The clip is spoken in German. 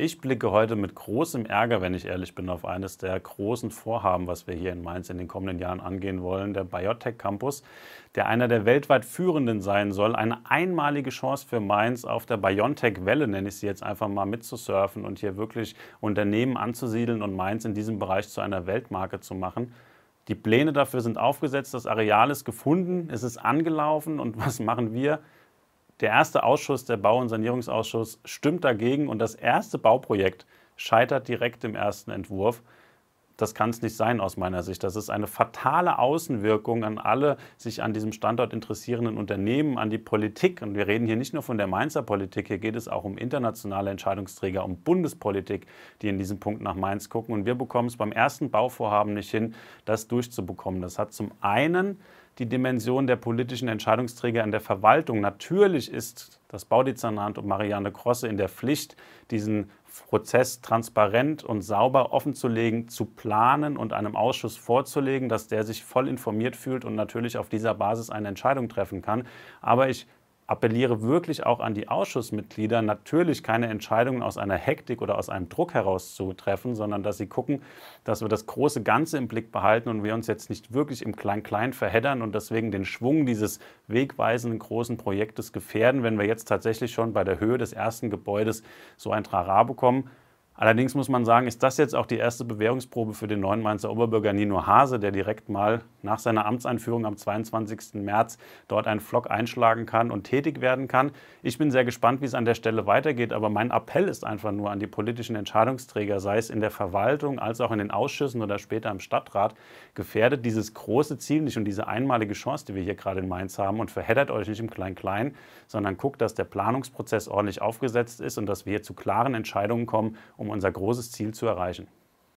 Ich blicke heute mit großem Ärger, wenn ich ehrlich bin, auf eines der großen Vorhaben, was wir hier in Mainz in den kommenden Jahren angehen wollen, der Biotech Campus, der einer der weltweit führenden sein soll. Eine einmalige Chance für Mainz auf der Biontech-Welle, nenne ich sie jetzt einfach mal, mitzusurfen und hier wirklich Unternehmen anzusiedeln und Mainz in diesem Bereich zu einer Weltmarke zu machen. Die Pläne dafür sind aufgesetzt, das Areal ist gefunden, es ist angelaufen und was machen wir? Der erste Ausschuss, der Bau- und Sanierungsausschuss, stimmt dagegen und das erste Bauprojekt scheitert direkt im ersten Entwurf. Das kann es nicht sein aus meiner Sicht. Das ist eine fatale Außenwirkung an alle sich an diesem Standort interessierenden Unternehmen, an die Politik. Und wir reden hier nicht nur von der Mainzer Politik, hier geht es auch um internationale Entscheidungsträger, um Bundespolitik, die in diesem Punkt nach Mainz gucken. Und wir bekommen es beim ersten Bauvorhaben nicht hin, das durchzubekommen. Das hat zum einen die Dimension der politischen Entscheidungsträger in der Verwaltung. Natürlich ist das Baudezernat und Marianne Krosse in der Pflicht, diesen Prozess transparent und sauber offenzulegen, zu planen und einem Ausschuss vorzulegen, dass der sich voll informiert fühlt und natürlich auf dieser Basis eine Entscheidung treffen kann. Aber ich appelliere wirklich auch an die Ausschussmitglieder, natürlich keine Entscheidungen aus einer Hektik oder aus einem Druck heraus zu treffen, sondern dass sie gucken, dass wir das große Ganze im Blick behalten und wir uns jetzt nicht wirklich im Klein-Klein verheddern und deswegen den Schwung dieses wegweisenden großen Projektes gefährden, wenn wir jetzt tatsächlich schon bei der Höhe des ersten Gebäudes so ein Trara bekommen. Allerdings muss man sagen, ist das jetzt auch die erste Bewährungsprobe für den neuen Mainzer Oberbürger Nino Hase, der direkt mal nach seiner Amtseinführung am 22. März dort einen Flock einschlagen kann und tätig werden kann. Ich bin sehr gespannt, wie es an der Stelle weitergeht, aber mein Appell ist einfach nur an die politischen Entscheidungsträger, sei es in der Verwaltung als auch in den Ausschüssen oder später im Stadtrat, gefährdet dieses große Ziel nicht und diese einmalige Chance, die wir hier gerade in Mainz haben und verheddert euch nicht im Klein-Klein, sondern guckt, dass der Planungsprozess ordentlich aufgesetzt ist und dass wir zu klaren Entscheidungen kommen, um um unser großes Ziel zu erreichen.